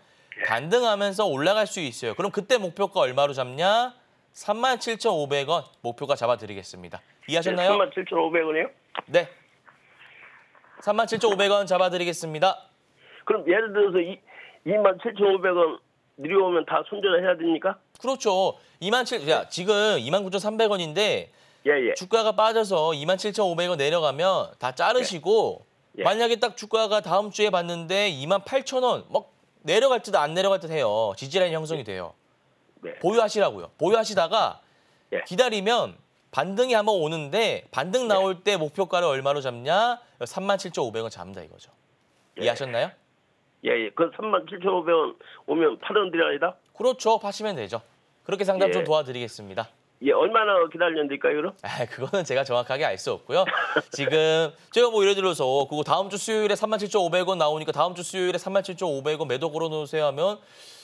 반등하면서 올라갈 수 있어요. 그럼 그때 목표가 얼마로 잡냐? 37,500원 목표가 잡아드리겠습니다. 이해하셨나요? 네, 37,500원이요? 네. 37,500원 잡아드리겠습니다. 그럼 예를 들어서 27,500원 내려오면 다 손절을 해야 됩니까? 그렇죠. 27, 야, 지금 29,300원인데 예, 예. 주가가 빠져서 27,500원 내려가면 다 자르시고 예. 예. 만약에 딱 주가가 다음 주에 봤는데 28,000원 막 뭐 내려갈지도 안 내려갈지도 해요. 지지라인 형성이 예. 돼요. 네. 보유하시라고요. 보유하시다가 예. 기다리면 반등이 한번 오는데 반등 예. 나올 때 목표가를 얼마로 잡냐? 37,500원 잡는다 이거죠. 이해하셨나요? 예, 예. 그 37,500원 오면 8원 드려야 니다 그렇죠. 파시면 되죠. 그렇게 상담 좀 도와드리겠습니다. 예, 얼마나 기다렸는데까요, 그럼? 아, 그거는 제가 정확하게 알 수 없고요. 지금 제가 뭐 예를 들어서 그거 다음 주 수요일에 37,500원 나오니까 다음 주 수요일에 37,500원 매도 걸어 놓으세요 하면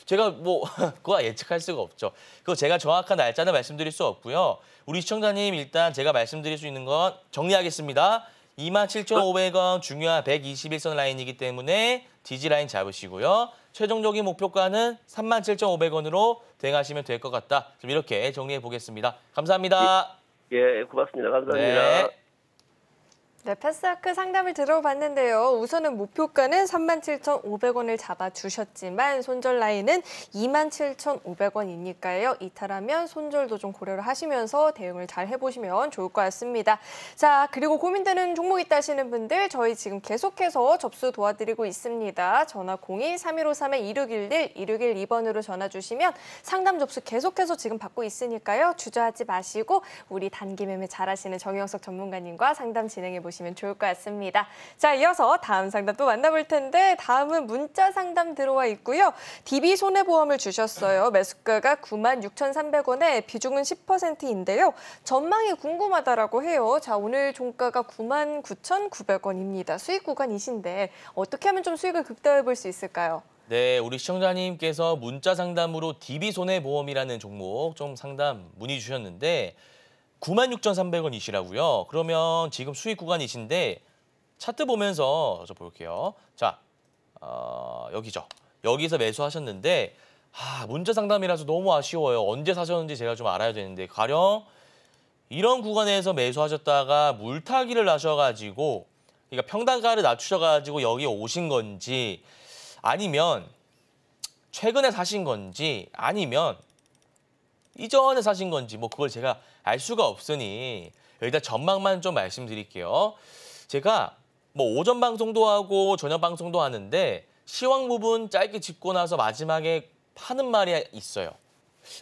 제가 뭐 그거 예측할 수가 없죠. 그거 제가 정확한 날짜는 말씀드릴 수 없고요. 우리 시청자님 일단 제가 말씀드릴 수 있는 건 정리하겠습니다. 27,500원 중요한 121선 라인이기 때문에 디지 라인 잡으시고요. 최종적인 목표가는 37,500원으로 대응하시면 될 것 같다. 좀 이렇게 정리해 보겠습니다. 감사합니다. 예, 예 고맙습니다. 감사합니다. 네. 네, 패스아크 상담을 들어봤는데요. 우선은 목표가는 37,500원을 잡아주셨지만 손절 라인은 27,500원이니까요. 이탈하면 손절도 좀 고려를 하시면서 대응을 잘 해보시면 좋을 것 같습니다. 자, 그리고 고민되는 종목 있다 하시는 분들 저희 지금 계속해서 접수 도와드리고 있습니다. 전화 02-3153-2611, 1612번으로 전화 주시면 상담 접수 계속해서 지금 받고 있으니까요. 주저하지 마시고 우리 단기 매매 잘하시는 정영석 전문가님과 상담 진행해 보시죠. 보시면 좋을 것 같습니다. 자, 이어서 다음 상담 또 만나볼 텐데 다음은 문자 상담 들어와 있고요. DB 손해보험을 주셨어요. 매수가가 9만 6,300원에 비중은 10%인데요. 전망이 궁금하다라고 해요. 자, 오늘 종가가 9만 9,900원입니다. 수익 구간이신데 어떻게 하면 좀 수익을 극대화해 볼 수 있을까요? 네, 우리 시청자님께서 문자 상담으로 DB 손해보험이라는 종목 좀 상담 문의 주셨는데 96,300원이시라고요. 그러면 지금 수익 구간이신데 차트 보면서 저 볼게요. 자, 어, 여기죠. 여기서 매수하셨는데 아, 문자 상담이라서 너무 아쉬워요. 언제 사셨는지 제가 좀 알아야 되는데 가령 이런 구간에서 매수하셨다가 물타기를 나셔가지고 그러니까 평단가를 낮추셔가지고 여기 오신 건지 아니면 최근에 사신 건지 아니면 이전에 사신 건지 뭐 그걸 제가 알 수가 없으니 일단 전망만 좀 말씀드릴게요. 제가 뭐 오전 방송도 하고 저녁 방송도 하는데 시황 부분 짧게 짚고 나서 마지막에 파는 말이 있어요.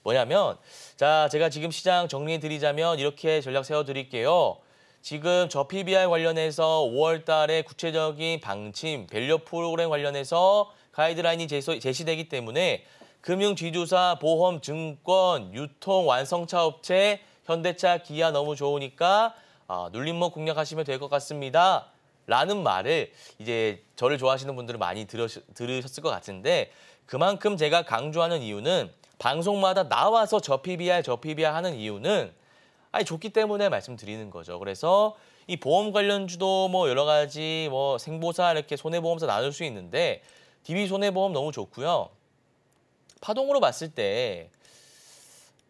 뭐냐면 자 제가 지금 시장 정리해 드리자면 이렇게 전략 세워 드릴게요. 지금 저 PBR 관련해서 5월 달에 구체적인 방침, 밸류 프로그램 관련해서 가이드라인이 제시되기 때문에 금융지주사, 보험, 증권, 유통, 완성차 업체, 현대차, 기아 너무 좋으니까 아, 눌림목 공략하시면 될 것 같습니다. 라는 말을 이제 저를 좋아하시는 분들은 많이 들으셨, 들으셨을 것 같은데 그만큼 제가 강조하는 이유는 방송마다 나와서 저 PBR, 저 PBR 하는 이유는 아니 좋기 때문에 말씀드리는 거죠. 그래서 이 보험 관련주도 뭐 여러 가지 뭐 생보사 이렇게 손해보험사 나눌 수 있는데 DB 손해보험 너무 좋고요. 파동으로 봤을 때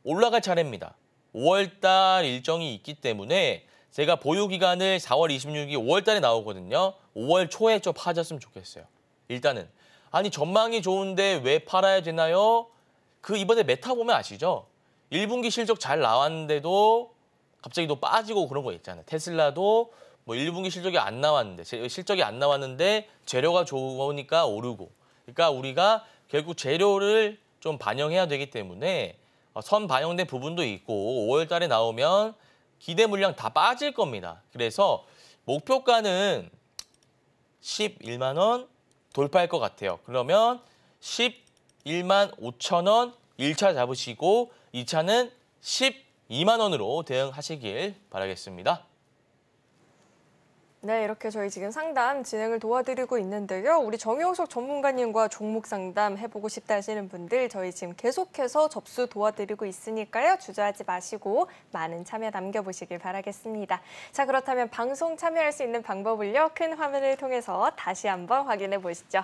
올라갈 차례입니다. 5월달 일정이 있기 때문에 제가 보유 기간을 4월 26일 5월달에 나오거든요. 5월 초에 좀 파졌으면 좋겠어요. 일단은 아니 전망이 좋은데 왜 팔아야 되나요? 그 이번에 메타 보면 아시죠? 1분기 실적 잘 나왔는데도 갑자기 또 빠지고 그런 거 있잖아요. 테슬라도 뭐 1분기 실적이 안 나왔는데 실적이 안 나왔는데 재료가 좋으니까 오르고 그러니까 우리가 결국 재료를 좀 반영해야 되기 때문에 어, 선 반영된 부분도 있고 5월 달에 나오면 기대 물량 다 빠질 겁니다. 그래서 목표가는 11만 원 돌파할 것 같아요. 그러면 11만 5천 원 1차 잡으시고 2차는 12만 원으로 대응하시길 바라겠습니다. 네, 이렇게 저희 지금 상담 진행을 도와드리고 있는데요. 우리 정효석 전문가님과 종목 상담 해보고 싶다 하시는 분들 저희 지금 계속해서 접수 도와드리고 있으니까요. 주저하지 마시고 많은 참여 남겨보시길 바라겠습니다. 자, 그렇다면 방송 참여할 수 있는 방법을요. 큰 화면을 통해서 다시 한번 확인해 보시죠.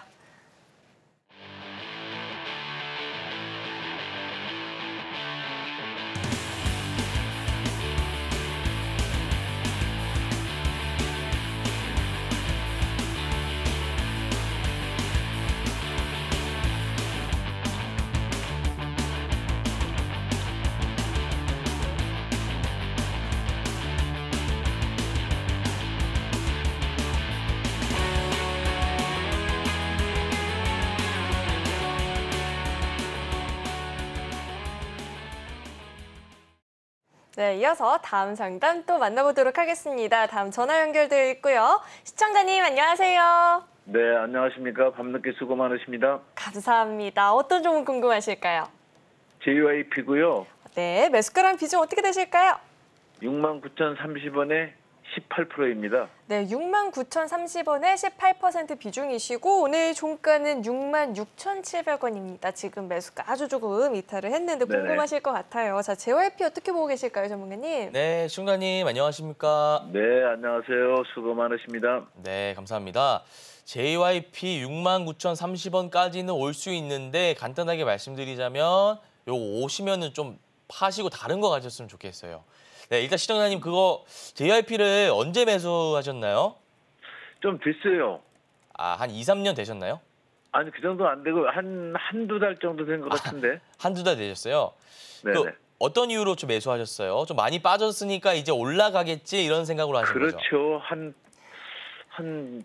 네, 이어서 다음 상담 또 만나보도록 하겠습니다. 다음 전화 연결되어 있고요. 시청자님 안녕하세요. 네, 안녕하십니까. 밤늦게 수고 많으십니다. 감사합니다. 어떤 점은 궁금하실까요? JYP고요. 네, 매수가랑 비중 어떻게 되실까요? 69,030원에 18%입니다. 네, 6만 9,030원에 18% 비중이시고 오늘 종가는 6만 6,700원입니다. 지금 매수가 아주 조금 이탈을 했는데 네네. 궁금하실 것 같아요. 자, JYP 어떻게 보고 계실까요, 전문가님? 네, 시청님 안녕하십니까? 네, 안녕하세요. 수고 많으십니다. 네, 감사합니다. JYP 6만 9,030원까지는 올 수 있는데 간단하게 말씀드리자면 요 오시면은 좀 파시고 다른 거 가셨으면 좋겠어요. 네, 일단 시청자님 그거 JYP를 언제 매수하셨나요? 좀 됐어요. 아, 한 2, 3년 되셨나요? 아니, 그 정도 안 되고 한 한두 달 정도 된것 아, 같은데. 아, 한두 달 되셨어요? 네. 어떤 이유로 좀 매수하셨어요? 좀 많이 빠졌으니까 이제 올라가겠지 이런 생각으로 하신 그렇죠. 거죠? 그렇죠. 한한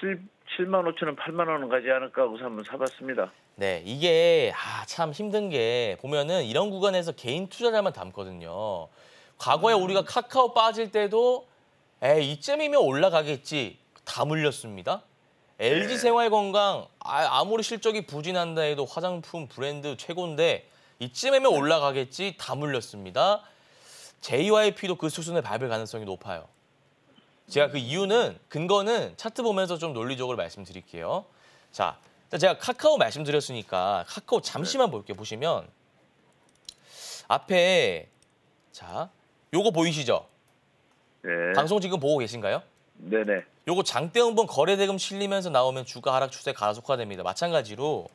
7, 7만 5천 원, 8만 원은 가지 않을까 우선 한번 사봤습니다. 네, 이게 아, 참 힘든 게 보면은 이런 구간에서 개인 투자자만 담거든요. 과거에 우리가 카카오 빠질 때도 에 이쯤이면 올라가겠지 다 물렸습니다. LG 네. 생활건강 아, 아무리 실적이 부진한다 해도 화장품 브랜드 최고인데 이쯤이면 올라가겠지 다 물렸습니다. JYP도 그 수순에 밟을 가능성이 높아요. 제가 그 이유는 근거는 차트 보면서 좀 논리적으로 말씀드릴게요. 자, 제가 카카오 말씀드렸으니까 카카오 잠시만 네. 볼게요. 보시면 앞에 자 요거 보이시죠? 네. 방송 지금 보고 계신가요? 네네. 요거 장대응분 거래대금 실리면서 나오면 주가 하락 추세 가속화됩니다. 마찬가지로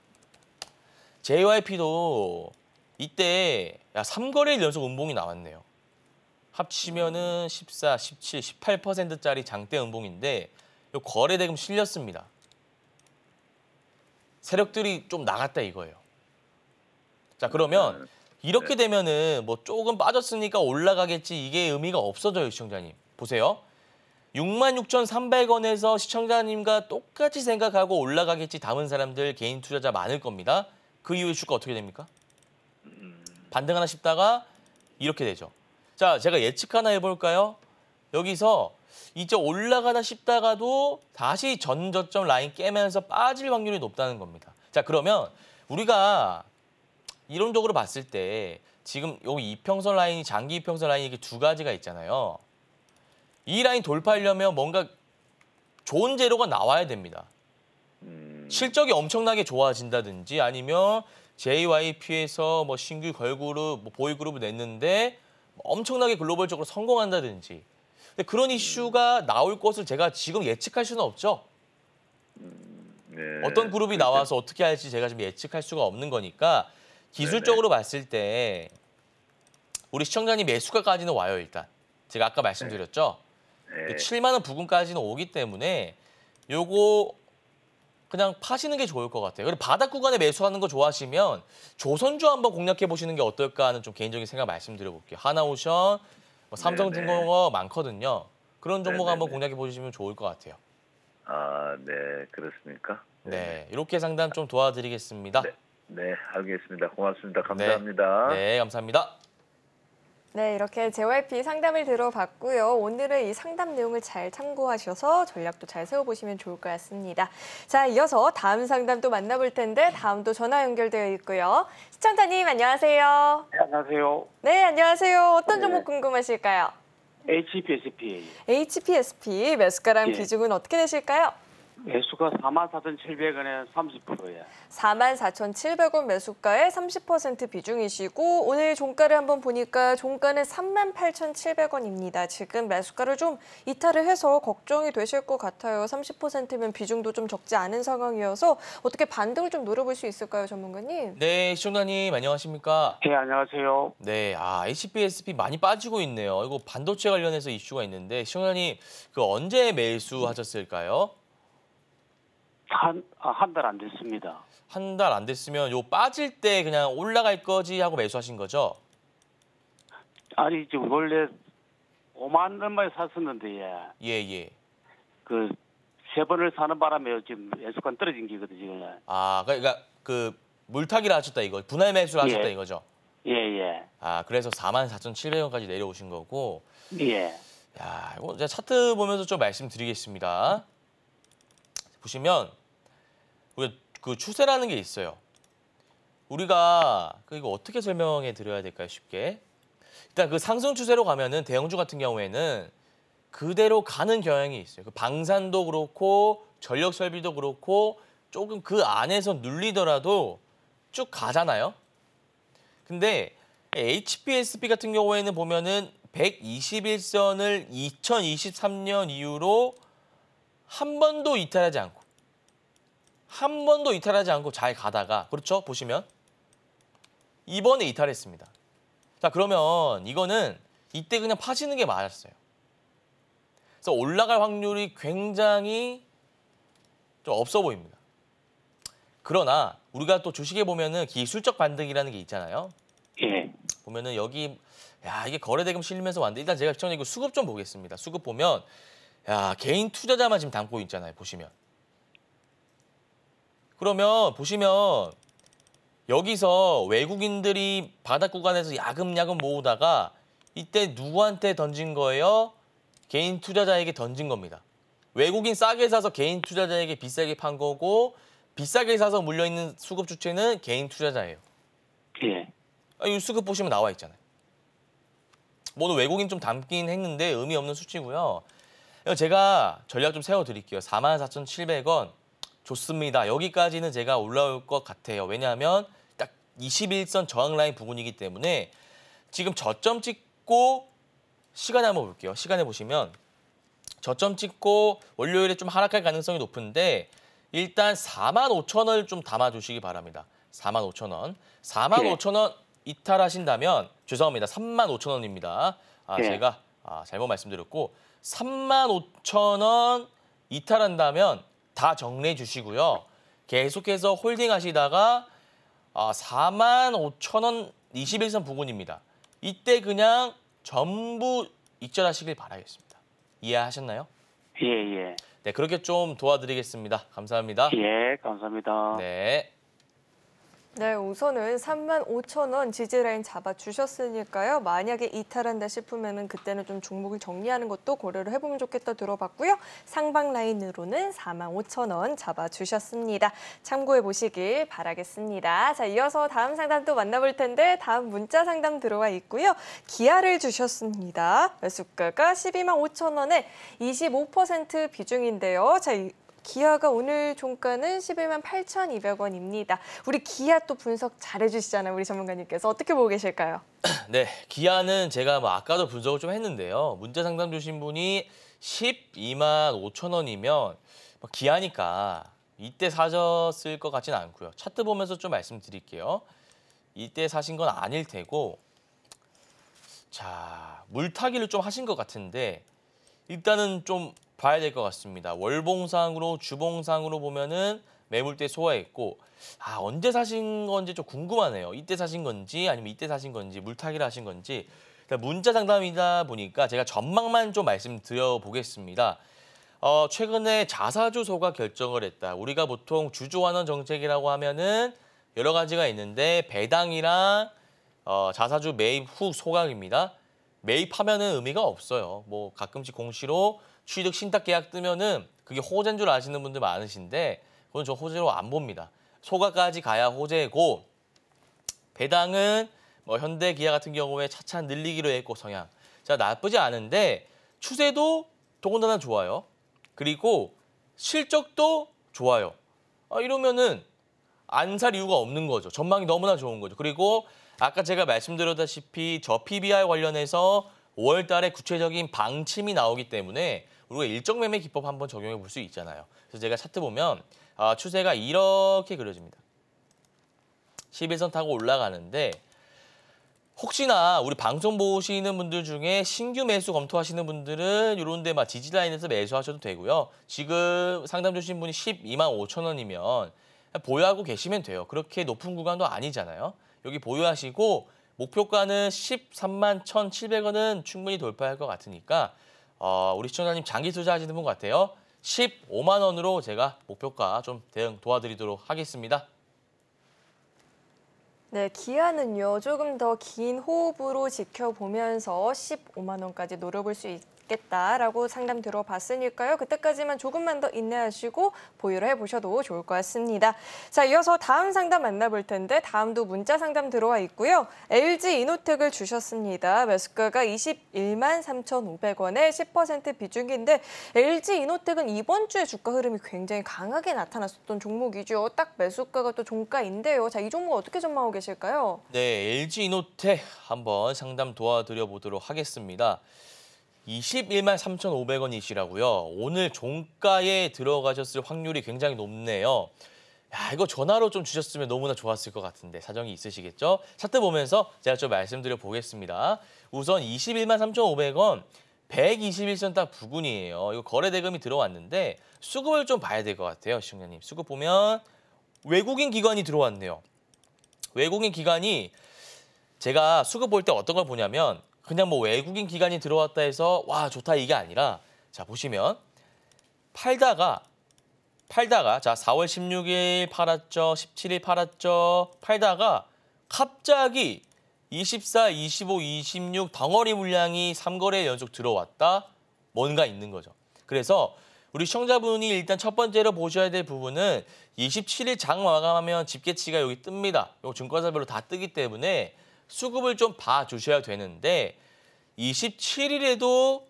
JYP도 이때 야 3거래일 연속 음봉이 나왔네요. 합치면은 14, 17, 18%짜리 장대 음봉인데 요 거래대금 실렸습니다. 세력들이 좀 나갔다 이거예요. 자 그러면 네. 이렇게 네. 되면은 뭐 조금 빠졌으니까 올라가겠지 이게 의미가 없어져요, 시청자님. 보세요. 66,300원에서 시청자님과 똑같이 생각하고 올라가겠지 담은 사람들 개인 투자자 많을 겁니다. 그이후의 주가 어떻게 됩니까? 반등하나 싶다가 이렇게 되죠. 자, 제가 예측 하나 해볼까요? 여기서 이제 올라가다 싶다가도 다시 전저점 라인 깨면서 빠질 확률이 높다는 겁니다. 자, 그러면 우리가 이론적으로 봤을 때 지금 여기 이평선 라인이 장기 이평선 라인이 이렇게 두 가지가 있잖아요. 이 라인 돌파하려면 뭔가 좋은 재료가 나와야 됩니다. 음. 실적이 엄청나게 좋아진다든지 아니면 JYP에서 뭐 신규 걸그룹, 뭐 보이그룹을 냈는데 엄청나게 글로벌적으로 성공한다든지 근데 그런 음. 이슈가 나올 것을 제가 지금 예측할 수는 없죠. 음. 네. 어떤 그룹이 그러니까 나와서 어떻게 할지 제가 지금 예측할 수가 없는 거니까 기술적으로 네네. 봤을 때 우리 시청자님 매수가까지는 와요 일단. 제가 아까 말씀드렸죠. 네. 7만 원 부근까지는 오기 때문에 요거 그냥 파시는 게 좋을 것 같아요. 그리고 바닥 구간에 매수하는 거 좋아하시면 조선주 한번 공략해 보시는 게 어떨까 하는 좀 개인적인 생각 말씀드려 볼게요. 하나오션, 뭐 삼성중공업 네, 네. 많거든요. 그런 종목 네네. 한번 공략해 보시면 좋을 것 같아요. 아, 네, 그렇습니까? 네, 이렇게 상담 좀 도와드리겠습니다. 네. 네, 알겠습니다. 고맙습니다. 네. 감사합니다. 네, 네 감사합니다. 네, 이렇게 JYP 상담을 들어봤고요. 오늘의 이 상담 내용을 잘 참고하셔서 전략도 잘 세워보시면 좋을 것 같습니다. 자, 이어서 다음 상담 도 만나볼 텐데 다음 도 전화 연결되어 있고요. 시청자님 안녕하세요. 네, 안녕하세요. 네, 안녕하세요. 어떤 네. 정보 궁금하실까요? h p s p HPSP 매수가랑 예. 비중은 어떻게 되실까요? 매수가 44,700원에 30%예. 요 44,700원 매수가에30% 비중이시고 오늘 종가를 한번 보니까 종가는 38,700원입니다. 지금 매수가를 좀 이탈을 해서 걱정이 되실 것 같아요. 30%면 비중도 좀 적지 않은 상황이어서 어떻게 반등을 좀 노려볼 수 있을까요, 전문가님? 네, 시청자님 안녕하십니까? 네, 안녕하세요. 네, 아 HBSP 많이 빠지고 있네요. 이거 반도체 관련해서 이슈가 있는데 시청자님 그 언제 매수하셨을까요? 한한달안 아, 됐습니다. 한 달 안 됐으면 요 빠질 때 그냥 올라갈 거지 하고 매수하신 거죠? 아니 지금 원래 5만 얼마에 샀었는데 예. 예 예. 그 세 번을 사는 바람에 지금 매수관 떨어진 게거든 지금. 아 그러니까, 그러니까 그 물타기를 하셨다 이거 분할 매수를 하셨다 예. 이거죠? 예예. 예. 아 그래서 4만 4,700원까지 내려오신 거고. 예. 야 이거 제 차트 보면서 좀 말씀드리겠습니다. 보시면 그 추세라는 게 있어요. 우리가 그 이거 어떻게 설명해 드려야 될까요? 쉽게. 일단 그 상승 추세로 가면은 대형주 같은 경우에는 그대로 가는 경향이 있어요. 그 방산도 그렇고 전력 설비도 그렇고 조금 그 안에서 눌리더라도 쭉 가잖아요. 근데 HPSB 같은 경우에는 보면은 121선을 2023년 이후로 한 번도 이탈하지 않고 한 번도 이탈하지 않고 잘 가다가 그렇죠? 보시면 이번에 이탈했습니다. 자 그러면 이거는 이때 그냥 파지는게 맞았어요. 그래서 올라갈 확률이 굉장히 좀 없어 보입니다. 그러나 우리가 또 주식에 보면은 기술적 반등이라는 게 있잖아요. 예. 보면은 여기 야 이게 거래대금 실리면서 왔는데 일단 제가 시청자 이거 수급 좀 보겠습니다. 수급 보면 야 개인 투자자만 지금 담고 있잖아요. 보시면 그러면 보시면 여기서 외국인들이 바닥 구간에서 야금야금 모으다가 이때 누구한테 던진 거예요? 개인 투자자에게 던진 겁니다. 외국인 싸게 사서 개인 투자자에게 비싸게 판 거고 비싸게 사서 물려있는 수급 주체는 개인 투자자예요. 예. 아, 이 수급 보시면 나와 있잖아요. 모두 외국인 좀 담긴 했는데 의미 없는 수치고요. 제가 전략 좀 세워드릴게요. 44,700원 좋습니다. 여기까지는 제가 올라올 것 같아요. 왜냐하면 딱 21선 저항 라인 부분이기 때문에 지금 저점 찍고 시간에 한번 볼게요. 시간에 보시면 저점 찍고 월요일에 좀 하락할 가능성이 높은데 일단 4만 5천 원을 좀 담아주시기 바랍니다. 4만 5천 원. 4만 네. 5천 원 이탈하신다면 죄송합니다. 3만 5천 원입니다. 아, 네. 제가 아, 잘못 말씀드렸고 3만 5천 원 이탈한다면 다 정리해 주시고요. 계속해서 홀딩 하시다가 아, 4만 5 0원 21선 부근입니다. 이때 그냥 전부 입절하시길 바라겠습니다. 이해하셨나요? 예, 예. 네, 그렇게 좀 도와드리겠습니다. 감사합니다. 예, 감사합니다. 네. 네, 우선은 3만 5천 원 지지라인 잡아주셨으니까요. 만약에 이탈한다 싶으면 그때는 좀 종목을 정리하는 것도 고려를 해보면 좋겠다 들어봤고요. 상방 라인으로는 4만 5천 원 잡아주셨습니다. 참고해 보시길 바라겠습니다. 자, 이어서 다음 상담 도 만나볼 텐데 다음 문자 상담 들어와 있고요. 기아를 주셨습니다. 매수가가 12만 5천 원에 25% 비중인데요. 자, 기아가 오늘 종가는 11만 8,200원입니다. 우리 기아 또 분석 잘해주시잖아요. 우리 전문가님께서 어떻게 보고 계실까요? 네, 기아는 제가 뭐 아까도 분석을 좀 했는데요. 문제 상담 주신 분이 12만 5천 원이면 뭐 기아니까 이때 사셨을 것같진 않고요. 차트 보면서 좀 말씀드릴게요. 이때 사신 건 아닐 테고 자 물타기를 좀 하신 것 같은데 일단은 좀 봐야 될 것 같습니다. 월봉상으로 주봉상으로 보면은 매물 때 소화했고 아 언제 사신 건지 좀 궁금하네요. 이때 사신 건지 아니면 이때 사신 건지 물타기를 하신 건지 문자 상담이다 보니까 제가 전망만 좀 말씀드려 보겠습니다. 어, 최근에 자사주소가 결정을 했다. 우리가 보통 주주환원 정책이라고 하면은 여러 가지가 있는데 배당이랑 어, 자사주 매입 후 소각입니다. 매입하면은 의미가 없어요. 뭐 가끔씩 공시로 취득 신탁 계약 뜨면은 그게 호재인 줄 아시는 분들 많으신데 그건 저 호재로 안 봅니다. 소가까지 가야 호재고 배당은 뭐 현대기아 같은 경우에 차차 늘리기로 했고 성향. 자 나쁘지 않은데 추세도 더군다나 좋아요. 그리고 실적도 좋아요. 아, 이러면은 안 살 이유가 없는 거죠. 전망이 너무나 좋은 거죠. 그리고 아까 제가 말씀드렸다시피 저 PBR 관련해서 5월 달에 구체적인 방침이 나오기 때문에 우리가 일정 매매 기법 한번 적용해 볼 수 있잖아요. 그래서 제가 차트 보면 아, 추세가 이렇게 그려집니다. 11선 타고 올라가는데 혹시나 우리 방송 보시는 분들 중에 신규 매수 검토하시는 분들은 이런 데막 지지라인에서 매수하셔도 되고요. 지금 상담 주신 분이 12만 5천 원이면 보유하고 계시면 돼요. 그렇게 높은 구간도 아니잖아요. 여기 보유하시고 목표가는 13만 1,700원은 충분히 돌파할 것 같으니까 어, 우리 시청자님 장기 투자하시는 분 같아요. 15만 원으로 제가 목표가 좀 대응 도와드리도록 하겠습니다. 네, 기아는요. 조금 더 긴 호흡으로 지켜보면서 15만 원까지 노려볼 수 있, 있겠다라고 상담 들어봤으니까요. 그때까지만 조금만 더 인내하시고 보유를 해보셔도 좋을 것 같습니다. 자, 이어서 다음 상담 만나볼 텐데 다음도 문자 상담 들어와 있고요. LG 이노텍을 주셨습니다. 매수가가 21만 3,500원에 10% 비중인데 LG 이노텍은 이번 주에 주가 흐름이 굉장히 강하게 나타났었던 종목이죠. 딱 매수가가 또 종가인데요. 자, 이 종목 어떻게 전망하고 계실까요? 네, LG 이노텍 한번 상담 도와드려 보도록 하겠습니다. 21만 3,500원이시라고요. 오늘 종가에 들어가셨을 확률이 굉장히 높네요. 야, 이거 전화로 좀 주셨으면 너무나 좋았을 것 같은데 사정이 있으시겠죠? 차트 보면서 제가 좀 말씀드려 보겠습니다. 우선 21만 3,500원 121선 딱 부근이에요. 이거 거래 대금이 들어왔는데 수급을 좀 봐야 될 것 같아요, 시청자님. 수급 보면 외국인 기관이 들어왔네요. 외국인 기관이 제가 수급 볼 때 어떤 걸 보냐면 그냥 뭐 외국인 기관이 들어왔다 해서 와 좋다 이게 아니라 자 보시면 팔다가 팔다가 자 4월 16일 팔았죠. 17일 팔았죠. 팔다가 갑자기 24, 25, 26 덩어리 물량이 3거래 연속 들어왔다. 뭔가 있는 거죠. 그래서 우리 시청자분이 일단 첫 번째로 보셔야 될 부분은 27일 장 마감하면 집계치가 여기 뜹니다. 요 증권사별로 다 뜨기 때문에 수급을 좀 봐주셔야 되는데 27일에도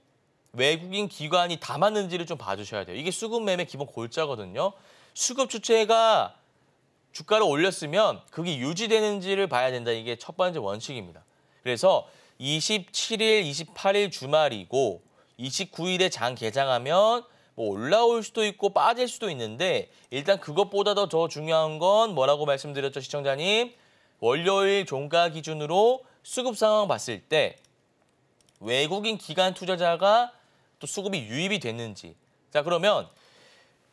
외국인 기관이 담았는지를 좀 봐주셔야 돼요. 이게 수급 매매 기본 골자거든요. 수급 주체가 주가를 올렸으면 그게 유지되는지를 봐야 된다. 이게 첫 번째 원칙입니다. 그래서 27일, 28일 주말이고 29일에 장 개장하면 뭐 올라올 수도 있고 빠질 수도 있는데 일단 그것보다 더 중요한 건 뭐라고 말씀드렸죠, 시청자님? 월요일 종가 기준으로 수급 상황 봤을 때 외국인 기관 투자자가 또 수급이 유입이 됐는지 자 그러면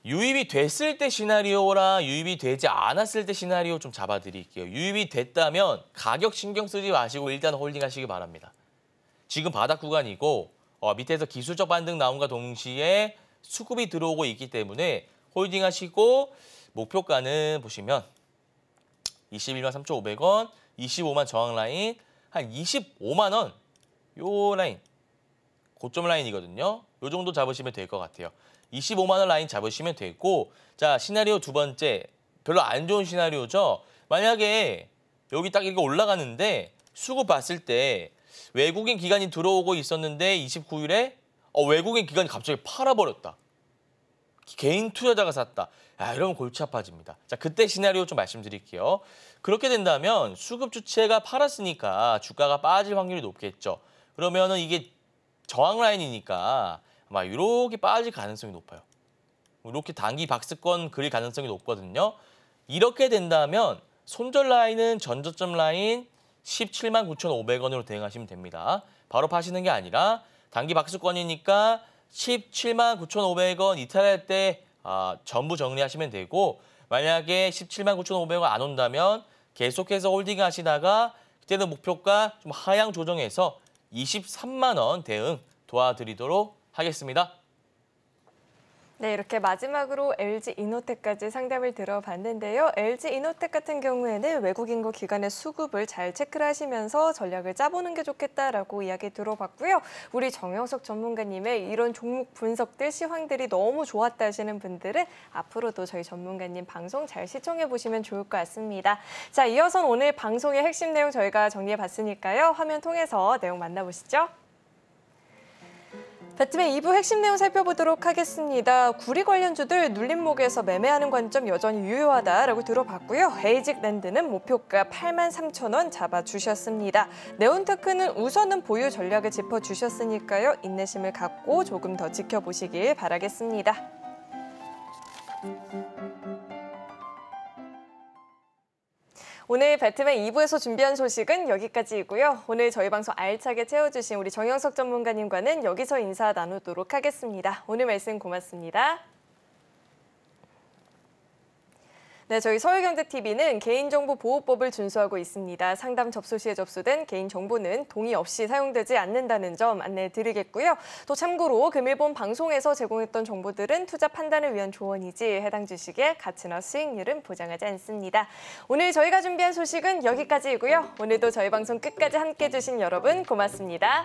유입이 됐을 때 시나리오랑 유입이 되지 않았을 때 시나리오 좀 잡아드릴게요. 유입이 됐다면 가격 신경 쓰지 마시고 일단 홀딩하시기 바랍니다. 지금 바닥 구간이고 어, 밑에서 기술적 반등 나온과 동시에 수급이 들어오고 있기 때문에 홀딩하시고 목표가는 보시면 21만 3,500원, 25만 저항 라인, 한 25만 원, 요 라인, 고점 라인이거든요. 요 정도 잡으시면 될 것 같아요. 25만 원 라인 잡으시면 되고 자, 시나리오 두 번째, 별로 안 좋은 시나리오죠. 만약에 여기 딱 이렇게 올라가는데 수급 봤을 때 외국인 기관이 들어오고 있었는데 29일에 어, 외국인 기관이 갑자기 팔아버렸다. 개인 투자자가 샀다. 아, 이러면 골치 아파집니다. 자, 그때 시나리오 좀 말씀드릴게요. 그렇게 된다면 수급 주체가 팔았으니까 주가가 빠질 확률이 높겠죠. 그러면은 이게 저항 라인이니까 아마 이렇게 빠질 가능성이 높아요. 이렇게 단기 박스권 그릴 가능성이 높거든요. 이렇게 된다면 손절 라인은 전저점 라인 17만 9,500원으로 대응하시면 됩니다. 바로 파시는 게 아니라 단기 박스권이니까 17만 9,500원 이탈할 때 아, 전부 정리하시면 되고 만약에 17만 9,500원 안 온다면 계속해서 홀딩 하시다가 그때는 목표가 좀 하향 조정해서 23만 원 대응 도와드리도록 하겠습니다. 네, 이렇게 마지막으로 LG 이노텍까지 상담을 들어봤는데요. LG 이노텍 같은 경우에는 외국인과 기관의 수급을 잘 체크를 하시면서 전략을 짜보는 게 좋겠다라고 이야기 들어봤고요. 우리 정영석 전문가님의 이런 종목 분석들, 시황들이 너무 좋았다 하시는 분들은 앞으로도 저희 전문가님 방송 잘 시청해 보시면 좋을 것 같습니다. 자, 이어서 오늘 방송의 핵심 내용 저희가 정리해 봤으니까요. 화면 통해서 내용 만나보시죠. 배트맨 2부 핵심 내용 살펴보도록 하겠습니다. 구리 관련주들 눌림목에서 매매하는 관점 여전히 유효하다라고 들어봤고요. 베이직랜드는 목표가 8만 3천 원 잡아주셨습니다. 네온테크는 우선은 보유 전략을 짚어주셨으니까요. 인내심을 갖고 조금 더 지켜보시길 바라겠습니다. 오늘 배트맨 2부에서 준비한 소식은 여기까지이고요. 오늘 저희 방송 알차게 채워주신 우리 정영석 전문가님과는 여기서 인사 나누도록 하겠습니다. 오늘 말씀 고맙습니다. 네, 저희 서울경제TV는 개인정보보호법을 준수하고 있습니다. 상담 접수 시에 접수된 개인정보는 동의 없이 사용되지 않는다는 점 안내 해 드리겠고요. 또 참고로 금일본 방송에서 제공했던 정보들은 투자 판단을 위한 조언이지 해당 주식의 가치나 수익률은 보장하지 않습니다. 오늘 저희가 준비한 소식은 여기까지이고요. 오늘도 저희 방송 끝까지 함께해 주신 여러분 고맙습니다.